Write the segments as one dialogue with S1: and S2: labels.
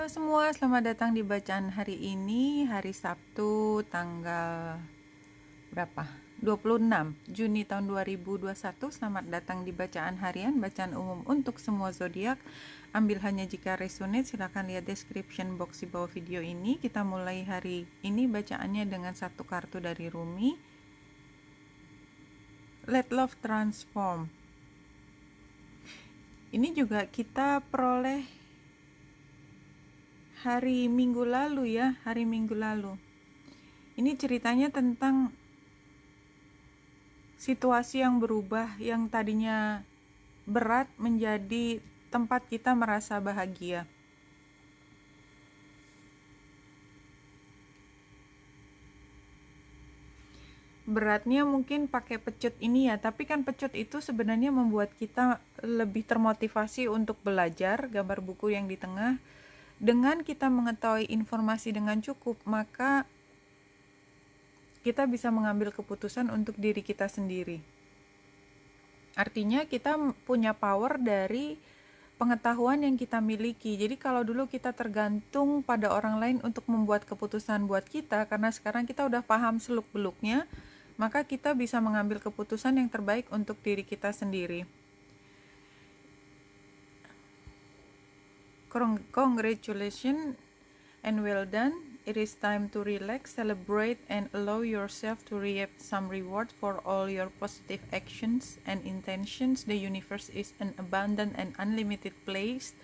S1: Halo semua, selamat datang di bacaan hari ini, hari Sabtu tanggal berapa? 26 Juni tahun 2021. Selamat datang di bacaan harian, bacaan umum untuk semua zodiak. Ambil hanya jika resonate, silahkan lihat description box di bawah video ini. Kita mulai hari ini bacaannya dengan satu kartu dari Rumi. Let love transform. Ini juga kita peroleh hari Minggu lalu ya, hari Minggu lalu. Ini ceritanya tentang situasi yang berubah yang tadinya berat menjadi tempat kita merasa bahagia. beratnya mungkin pakai pecut ini ya tapi kan pecut itu sebenarnya membuat kita lebih termotivasi untuk belajar gambar buku yang di tengah dengan kita mengetahui informasi dengan cukup, maka kita bisa mengambil keputusan untuk diri kita sendiri. Artinya, kita punya power dari pengetahuan yang kita miliki. Jadi, kalau dulu kita tergantung pada orang lain untuk membuat keputusan buat kita, karena sekarang kita udah paham seluk-beluknya, maka kita bisa mengambil keputusan yang terbaik untuk diri kita sendiri. Congratulations and well done. It is time to relax, celebrate, and allow yourself to reap some reward for all your positive actions and intentions. The universe is an abundant and unlimited place,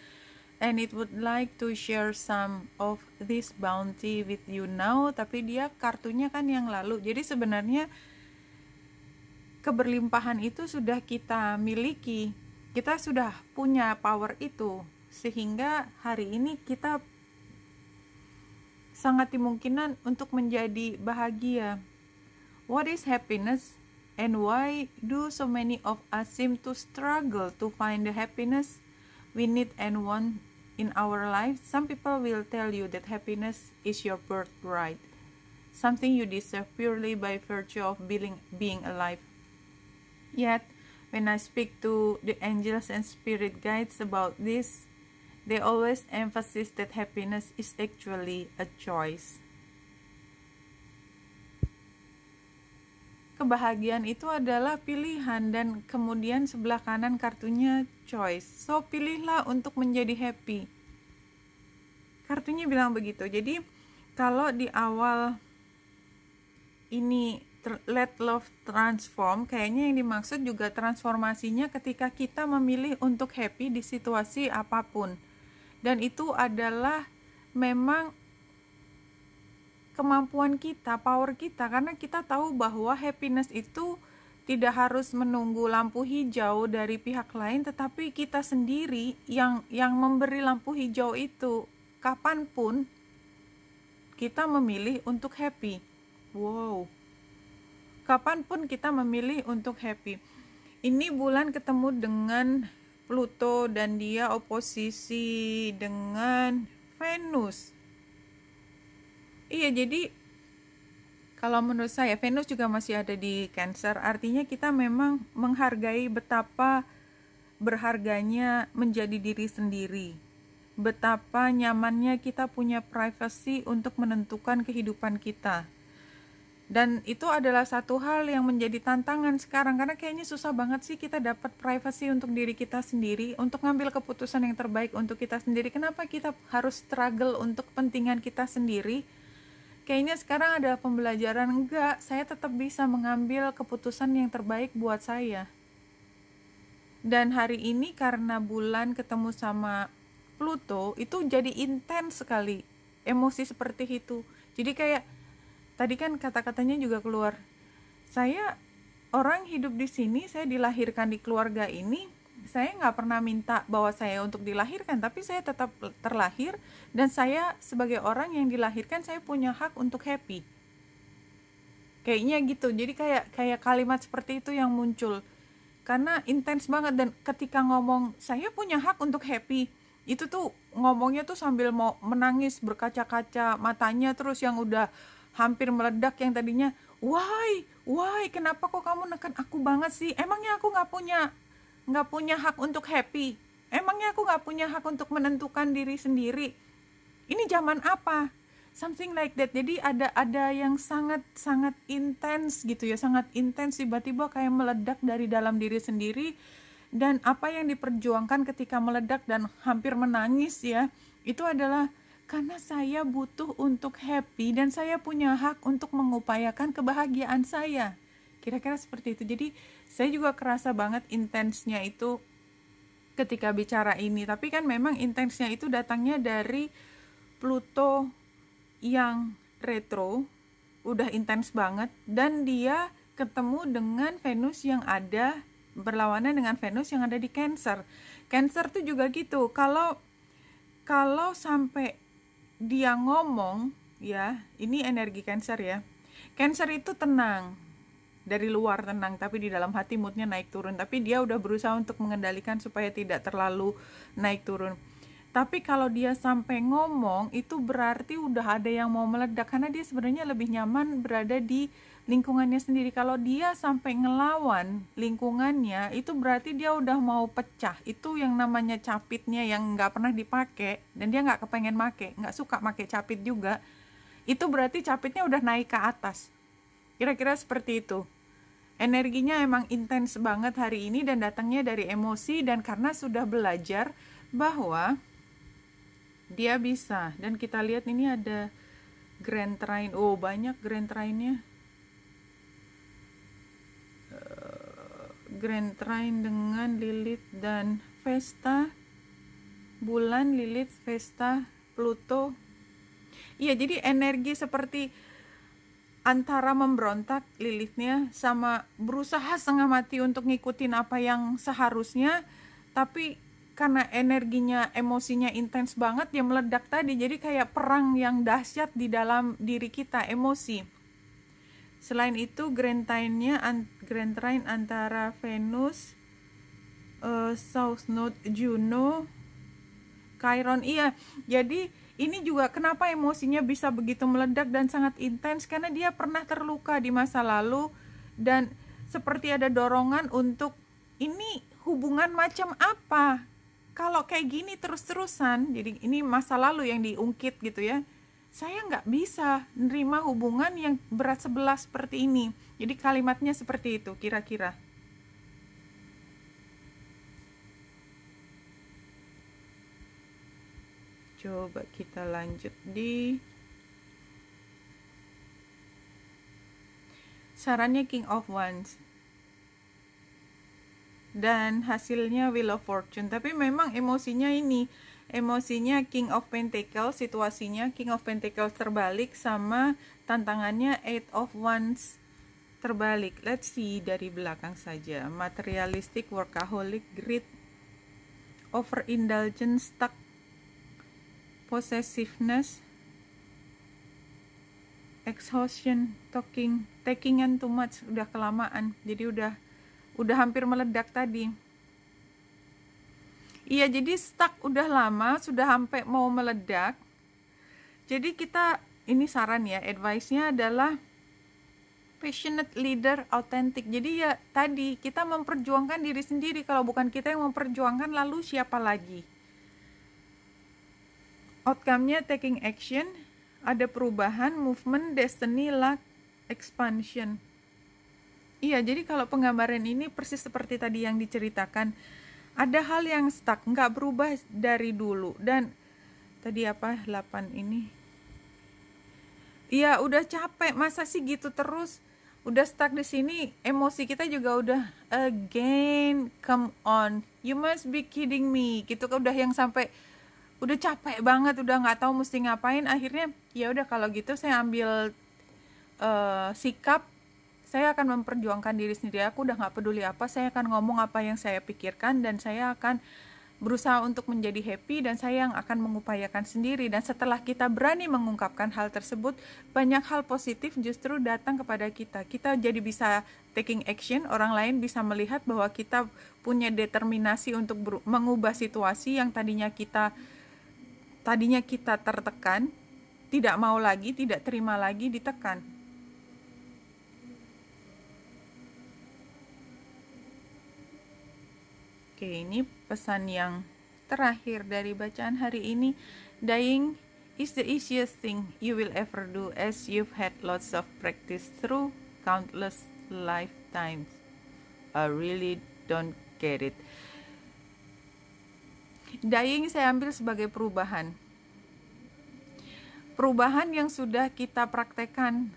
S1: and it would like to share some of this bounty with you now. Tapi dia kartunya kan yang lalu, jadi sebenarnya keberlimpahan itu sudah kita miliki. Kita sudah punya power itu sehingga hari ini kita sangat dimungkinan untuk menjadi bahagia. What is happiness and why do so many of us seem to struggle to find the happiness we need and want in our life? Some people will tell you that happiness is your birthright, something you deserve purely by virtue of being, being alive. Yet, when I speak to the angels and spirit guides about this, They always emphasize that happiness is actually a choice. Kebahagiaan itu adalah pilihan dan kemudian sebelah kanan kartunya choice. So, pilihlah untuk menjadi happy. Kartunya bilang begitu. Jadi, kalau di awal ini let love transform kayaknya yang dimaksud juga transformasinya ketika kita memilih untuk happy di situasi apapun dan itu adalah memang kemampuan kita, power kita karena kita tahu bahwa happiness itu tidak harus menunggu lampu hijau dari pihak lain tetapi kita sendiri yang yang memberi lampu hijau itu kapanpun kita memilih untuk happy wow kapanpun kita memilih untuk happy ini bulan ketemu dengan Pluto dan dia oposisi dengan Venus. Iya, jadi kalau menurut saya Venus juga masih ada di Cancer, artinya kita memang menghargai betapa berharganya menjadi diri sendiri. Betapa nyamannya kita punya privacy untuk menentukan kehidupan kita dan itu adalah satu hal yang menjadi tantangan sekarang karena kayaknya susah banget sih kita dapat privacy untuk diri kita sendiri untuk ngambil keputusan yang terbaik untuk kita sendiri kenapa kita harus struggle untuk kepentingan kita sendiri kayaknya sekarang ada pembelajaran enggak saya tetap bisa mengambil keputusan yang terbaik buat saya dan hari ini karena bulan ketemu sama Pluto itu jadi intens sekali emosi seperti itu jadi kayak tadi kan kata-katanya juga keluar saya orang hidup di sini saya dilahirkan di keluarga ini saya nggak pernah minta bahwa saya untuk dilahirkan tapi saya tetap terlahir dan saya sebagai orang yang dilahirkan saya punya hak untuk happy kayaknya gitu jadi kayak kayak kalimat seperti itu yang muncul karena intens banget dan ketika ngomong saya punya hak untuk happy itu tuh ngomongnya tuh sambil mau menangis berkaca-kaca matanya terus yang udah hampir meledak yang tadinya why why kenapa kok kamu neken aku banget sih emangnya aku nggak punya nggak punya hak untuk happy emangnya aku nggak punya hak untuk menentukan diri sendiri ini zaman apa something like that jadi ada ada yang sangat sangat intens gitu ya sangat intens tiba-tiba kayak meledak dari dalam diri sendiri dan apa yang diperjuangkan ketika meledak dan hampir menangis ya itu adalah karena saya butuh untuk happy dan saya punya hak untuk mengupayakan kebahagiaan saya. Kira-kira seperti itu. Jadi saya juga kerasa banget intensnya itu ketika bicara ini. Tapi kan memang intensnya itu datangnya dari Pluto yang retro, udah intens banget dan dia ketemu dengan Venus yang ada berlawanan dengan Venus yang ada di Cancer. Cancer tuh juga gitu. Kalau kalau sampai dia ngomong ya ini energi cancer ya cancer itu tenang dari luar tenang tapi di dalam hati moodnya naik turun tapi dia udah berusaha untuk mengendalikan supaya tidak terlalu naik turun tapi kalau dia sampai ngomong itu berarti udah ada yang mau meledak karena dia sebenarnya lebih nyaman berada di lingkungannya sendiri. Kalau dia sampai ngelawan lingkungannya, itu berarti dia udah mau pecah. Itu yang namanya capitnya yang nggak pernah dipakai dan dia nggak kepengen make, nggak suka make capit juga. Itu berarti capitnya udah naik ke atas. Kira-kira seperti itu. Energinya emang intens banget hari ini dan datangnya dari emosi dan karena sudah belajar bahwa dia bisa dan kita lihat ini ada grand train. Oh, banyak grand trainnya. Grand Trine dengan Lilith dan Vesta bulan Lilith Vesta Pluto iya jadi energi seperti antara memberontak Lilithnya sama berusaha setengah mati untuk ngikutin apa yang seharusnya tapi karena energinya emosinya intens banget dia meledak tadi jadi kayak perang yang dahsyat di dalam diri kita emosi Selain itu, grand trine nya Trine antara Venus, uh, South Node, Juno, Chiron. Iya, jadi ini juga kenapa emosinya bisa begitu meledak dan sangat intens karena dia pernah terluka di masa lalu dan seperti ada dorongan untuk ini hubungan macam apa kalau kayak gini terus-terusan jadi ini masa lalu yang diungkit gitu ya saya nggak bisa nerima hubungan yang berat sebelah seperti ini. Jadi kalimatnya seperti itu kira-kira. Coba kita lanjut di sarannya King of Wands dan hasilnya Wheel of Fortune. Tapi memang emosinya ini emosinya King of Pentacles, situasinya King of Pentacles terbalik sama tantangannya Eight of Wands terbalik. Let's see dari belakang saja. Materialistic, workaholic, greed, overindulgence, stuck, possessiveness, exhaustion, talking, taking and too much, udah kelamaan. Jadi udah udah hampir meledak tadi. Iya, jadi stuck udah lama, sudah sampai mau meledak. Jadi kita ini saran ya, advice-nya adalah passionate leader authentic. Jadi ya tadi kita memperjuangkan diri sendiri kalau bukan kita yang memperjuangkan lalu siapa lagi? Outcome-nya taking action, ada perubahan, movement, destiny, luck, expansion. Iya, jadi kalau penggambaran ini persis seperti tadi yang diceritakan ada hal yang stuck nggak berubah dari dulu dan tadi apa 8 ini Iya udah capek masa sih gitu terus udah stuck di sini emosi kita juga udah again come on you must be kidding me gitu kan udah yang sampai udah capek banget udah nggak tahu mesti ngapain akhirnya ya udah kalau gitu saya ambil uh, sikap saya akan memperjuangkan diri sendiri aku udah nggak peduli apa saya akan ngomong apa yang saya pikirkan dan saya akan berusaha untuk menjadi happy dan saya yang akan mengupayakan sendiri dan setelah kita berani mengungkapkan hal tersebut banyak hal positif justru datang kepada kita kita jadi bisa taking action orang lain bisa melihat bahwa kita punya determinasi untuk mengubah situasi yang tadinya kita tadinya kita tertekan tidak mau lagi tidak terima lagi ditekan Oke, ini pesan yang terakhir dari bacaan hari ini. Dying is the easiest thing you will ever do as you've had lots of practice through countless lifetimes. I really don't get it. Dying saya ambil sebagai perubahan. Perubahan yang sudah kita praktekkan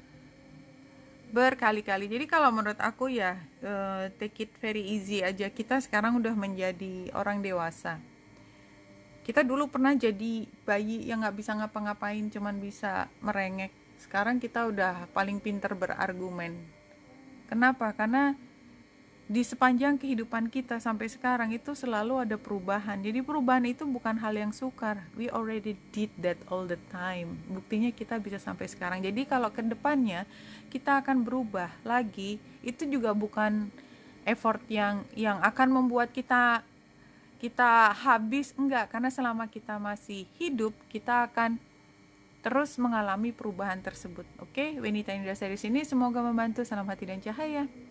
S1: berkali-kali. Jadi kalau menurut aku ya uh, take it very easy aja. Kita sekarang udah menjadi orang dewasa. Kita dulu pernah jadi bayi yang nggak bisa ngapa-ngapain, cuman bisa merengek. Sekarang kita udah paling pinter berargumen. Kenapa? Karena di sepanjang kehidupan kita sampai sekarang itu selalu ada perubahan. Jadi perubahan itu bukan hal yang sukar. We already did that all the time. Buktinya kita bisa sampai sekarang. Jadi kalau ke depannya kita akan berubah lagi, itu juga bukan effort yang yang akan membuat kita kita habis enggak karena selama kita masih hidup kita akan terus mengalami perubahan tersebut. Oke, okay? Wenita Indra Series ini semoga membantu. Salam hati dan cahaya.